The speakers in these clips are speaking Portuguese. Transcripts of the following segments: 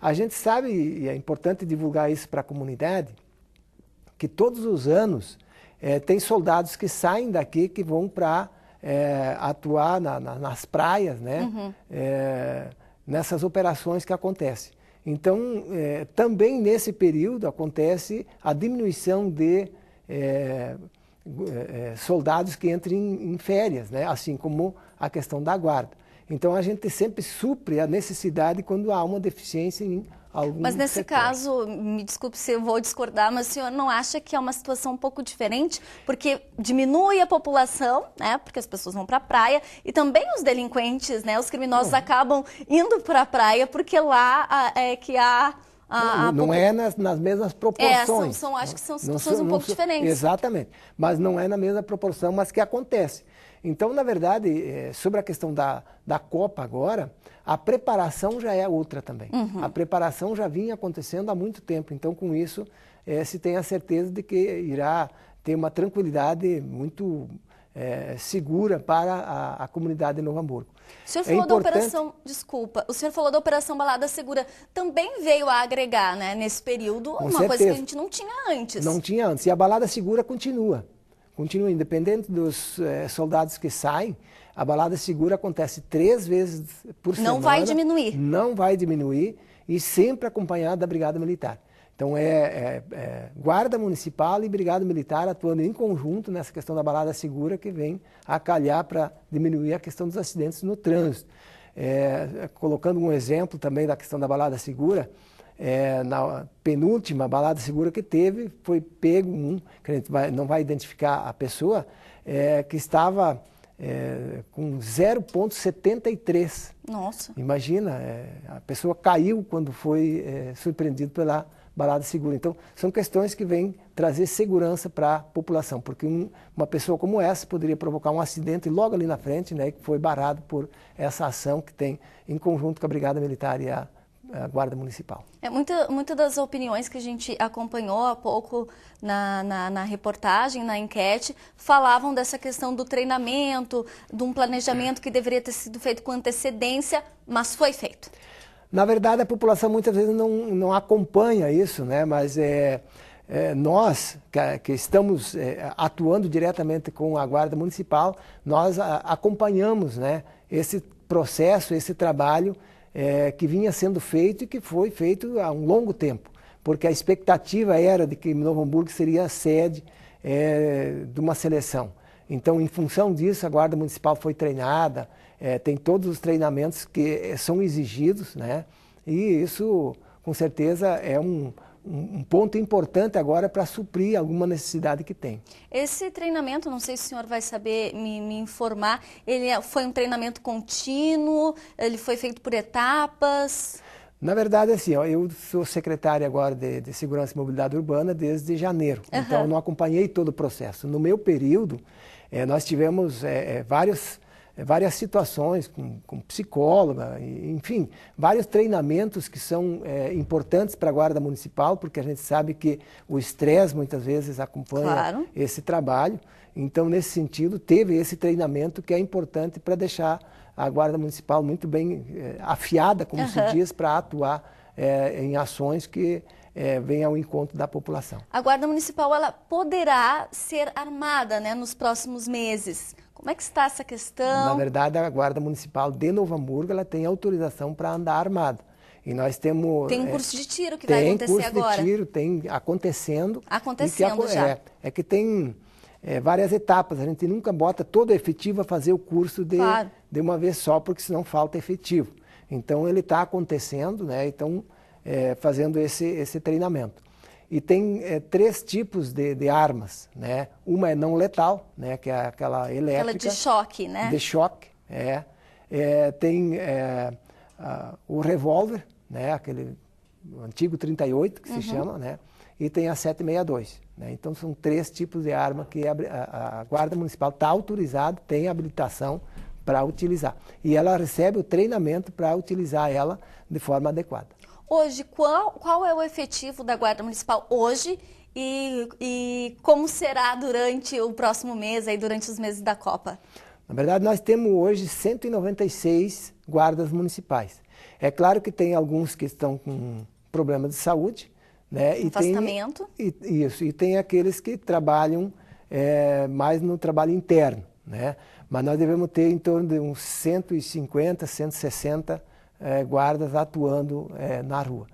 A gente sabe, e é importante divulgar isso para a comunidade, que todos os anos é, tem soldados que saem daqui que vão para é, eh, atuar na, na, nas praias, né? Uhum. É, nessas operações que acontecem. Então, também nesse período acontece a diminuição de soldados que entrem em, em férias, né? assim como a questão da guarda. Então a gente sempre supre a necessidade quando há uma deficiência em algum Mas nesse setor. caso, me desculpe se eu vou discordar, mas o senhor não acha que é uma situação um pouco diferente? Porque diminui a população, né? Porque as pessoas vão para a praia e também os delinquentes, né? Os criminosos não. acabam indo para a praia porque lá ah, é que há ah, a, não, não é nas, nas, mesmas proporções. É, são, são acho que são situações um pouco diferentes. Exatamente. Mas não é na mesma proporção, mas que acontece. Então, na verdade, é, sobre a questão da, da Copa agora, a preparação já é outra também. Uhum. A preparação já vinha acontecendo há muito tempo. Então, com isso, é, se tem a certeza de que irá ter uma tranquilidade muito é, segura para a, a, comunidade de Novo Hamburgo. O senhor é falou importante... da operação, desculpa, o senhor falou da operação Balada Segura, também veio a agregar, né, nesse período, Com uma certeza. coisa que a gente não tinha antes. Não tinha antes, e a Balada Segura continua continua, independente dos eh, soldados que saem, a balada segura acontece três vezes por não semana. Não vai diminuir. Não vai diminuir e sempre acompanhada da Brigada Militar. Então é, é, é, Guarda Municipal e Brigada Militar atuando em conjunto nessa questão da balada segura que vem a calhar para diminuir a questão dos acidentes no trânsito. É, colocando um exemplo também da questão da balada segura, é, na penúltima balada segura que teve, foi pego um, que a gente vai, não vai identificar a pessoa, é, que estava é, com 0,73. Nossa! Imagina, é, a pessoa caiu quando foi é, surpreendido pela balada segura. Então, são questões que vêm trazer segurança para a população, porque um, uma pessoa como essa poderia provocar um acidente logo ali na frente, né, que foi barrado por essa ação que tem em conjunto com a Brigada Militar e a a Guarda Municipal. É, Muitas muita das opiniões que a gente acompanhou há pouco na, na, na, reportagem, na enquete, falavam dessa questão do treinamento, de um planejamento que deveria ter sido feito com antecedência, mas foi feito. Na verdade, a população muitas vezes não, não acompanha isso, né? mas é, é nós que, que estamos é, atuando diretamente com a Guarda Municipal, nós a, acompanhamos né, esse processo, esse trabalho é, que vinha sendo feito e que foi feito há um longo tempo, porque a expectativa era de que Novo Hamburgo seria a sede é, de uma seleção. Então, em função disso, a Guarda Municipal foi treinada, é, tem todos os treinamentos que são exigidos, né? e isso, com certeza, é um, um ponto importante agora para suprir alguma necessidade que tem. Esse treinamento, não sei se o senhor vai saber me, me, informar, ele é, foi um treinamento contínuo, ele foi feito por etapas? Na verdade, assim, ó, eu sou secretário agora de, de, Segurança e Mobilidade Urbana desde janeiro, uhum. então não acompanhei todo o processo. No meu período, é, nós tivemos é, vários é, várias situações com, com psicóloga, enfim, vários treinamentos que são é, importantes para a Guarda Municipal, porque a gente sabe que o estresse muitas vezes acompanha claro. esse trabalho. Então, nesse sentido, teve esse treinamento que é importante para deixar a Guarda Municipal muito bem é, afiada, como uhum. se diz, para atuar é, em ações que é, ao encontro da população. A Guarda Municipal ela poderá ser armada né, nos próximos meses. Como é que está essa questão? Na verdade, a Guarda Municipal de Novo Hamburgo ela tem autorização para andar armada. E nós temos. Tem um é, curso é, de tiro que vai acontecer agora. Tem curso de tiro, tem acontecendo. Acontecendo que, já. É, é, que tem é, várias etapas. A gente nunca bota todo efetivo a fazer o curso de, claro. de uma vez só, porque senão falta efetivo. Então ele está acontecendo, né? Então é, fazendo esse, esse treinamento. E tem é, três tipos de, de, armas, né? Uma é não letal, né? Que é aquela elétrica. Aquela de choque, né? De choque, é. é tem é, a, o revólver, né? Aquele antigo 38 que uhum. se chama, né? E tem a 762, né? Então são três tipos de arma que a, a, a guarda municipal está autorizada, tem habilitação para utilizar. E ela recebe o treinamento para utilizar ela de forma adequada. Hoje, qual, qual é o efetivo da Guarda Municipal hoje e, e como será durante o próximo mês, aí, durante os meses da Copa? Na verdade, nós temos hoje 196 guardas municipais. É claro que tem alguns que estão com problema de saúde, né? Afastamento. E tem, e, isso, e tem aqueles que trabalham é, mais no trabalho interno, né? Mas nós devemos ter em torno de uns 150, 160 eh, guardas atuando eh, na rua.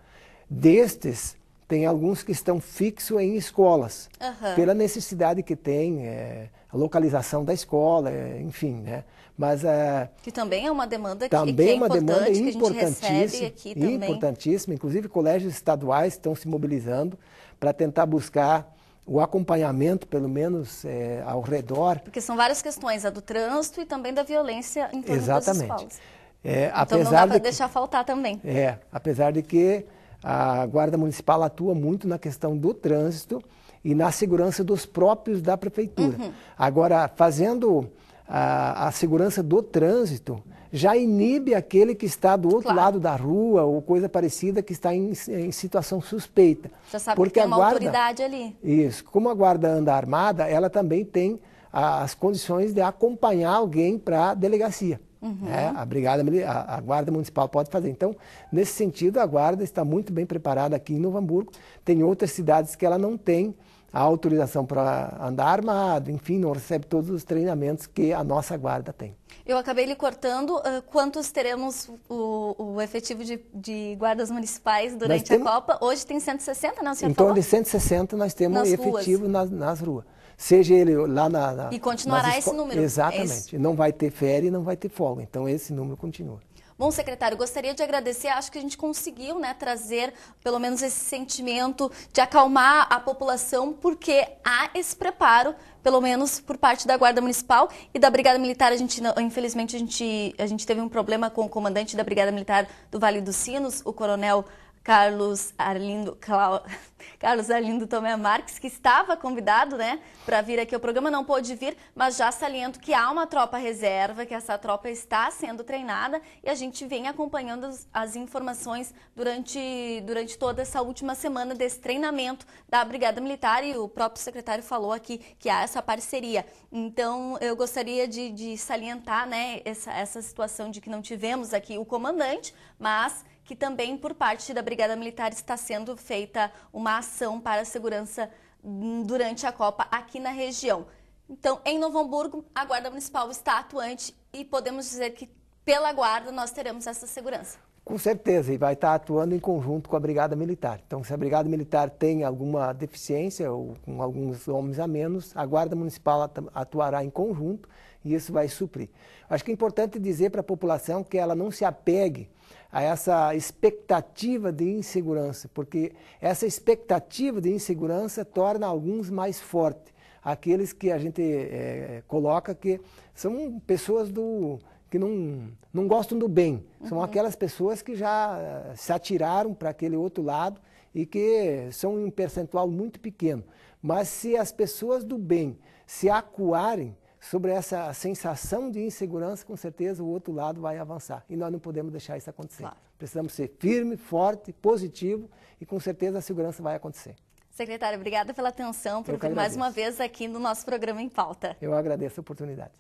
Destes, tem alguns que estão fixos em escolas, uhum. pela necessidade que tem, é, a localização da escola, é, enfim, né? Mas é, que também é uma demanda que, também que é, é uma demanda importantíssima, importantíssima. Inclusive colégios estaduais estão se mobilizando para tentar buscar o acompanhamento, pelo menos é, ao redor. Porque são várias questões, a do trânsito e também da violência em torno Exatamente. das escolas. É, então apesar não dá para de deixar faltar também. É, apesar de que a Guarda Municipal atua muito na questão do trânsito e na segurança dos próprios da prefeitura. Uhum. Agora, fazendo a, a, segurança do trânsito, já inibe aquele que está do outro claro. lado da rua ou coisa parecida que está em, em situação suspeita. Já sabe Porque que tem uma guarda, autoridade ali. Isso. Como a guarda anda armada, ela também tem as condições de acompanhar alguém para a delegacia. Uhum. a é, Brigada, a, a, Guarda Municipal pode fazer. Então, nesse sentido, a Guarda está muito bem preparada aqui em Novo Hamburgo. Tem outras cidades que ela não tem a autorização para andar armado, enfim, não recebe todos os treinamentos que a nossa Guarda tem. Eu acabei lhe cortando. Uh, quantos teremos o, o efetivo de, de, guardas municipais durante temos, a Copa? Hoje tem 160, não, né, senhor? Em torno falou? de 160 nós temos nas efetivo ruas. Nas, nas ruas seja ele lá na. na e continuará esse número. É Exatamente. não vai ter férias e não vai ter folga. Então esse número continua. Bom, secretário, gostaria de agradecer. Acho que a gente conseguiu né, trazer pelo menos esse sentimento de acalmar a população, porque há esse preparo, pelo menos por parte da Guarda Municipal e da Brigada Militar. A gente, infelizmente, a gente, a gente teve um problema com o comandante da Brigada Militar do Vale dos Sinos, o coronel Carlos Arlindo, Clau... Carlos Arlindo Tomé Marques, que estava convidado né, para vir aqui ao programa, não pôde vir, mas já saliento que há uma tropa reserva, que essa tropa está sendo treinada e a gente vem acompanhando as informações durante, durante toda essa última semana desse treinamento da Brigada Militar e o próprio secretário falou aqui que há essa parceria. Então, eu gostaria de, de salientar né, essa, essa situação de que não tivemos aqui o comandante, mas que também por parte da Brigada Militar está sendo feita uma ação para a segurança hum, durante a Copa aqui na região. Então, em Novo Hamburgo, a Guarda Municipal está atuante e podemos dizer que pela Guarda nós teremos essa segurança. Com certeza, e vai estar atuando em conjunto com a Brigada Militar. Então, se a Brigada Militar tem alguma deficiência ou com alguns homens a menos, a Guarda Municipal atuará em conjunto e isso vai suprir. Acho que é importante dizer para a população que ela não se apegue a essa expectativa de insegurança, porque essa expectativa de insegurança torna alguns mais fortes. Aqueles que a gente é, coloca que são pessoas do, que não, não gostam do bem, uhum. são aquelas pessoas que já eh, se atiraram para aquele outro lado e que são um percentual muito pequeno. Mas se as pessoas do bem se acuarem, sobre essa sensação de insegurança, com certeza o outro lado vai avançar. E nós não podemos deixar isso acontecer. Claro. Precisamos ser firme, forte, positivo e com certeza a segurança vai acontecer. Secretário, obrigada pela atenção, por vir mais uma vez aqui no nosso programa em pauta. Eu agradeço a oportunidade.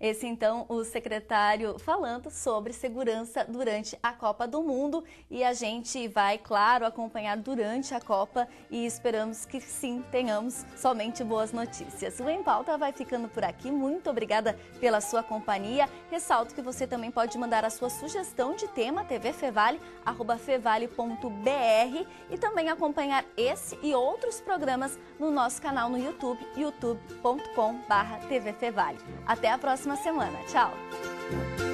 Esse então o secretário falando sobre segurança durante a Copa do Mundo e a gente vai, claro, acompanhar durante a Copa e esperamos que sim tenhamos somente boas notícias. O Em Pauta vai ficando por aqui. Muito obrigada pela sua companhia. Ressalto que você também pode mandar a sua sugestão de tema tvfevale@fevale.br e também acompanhar esse e outros programas no nosso canal no YouTube youtube.com/tvfevale. Até a próxima próxima semana. Tchau!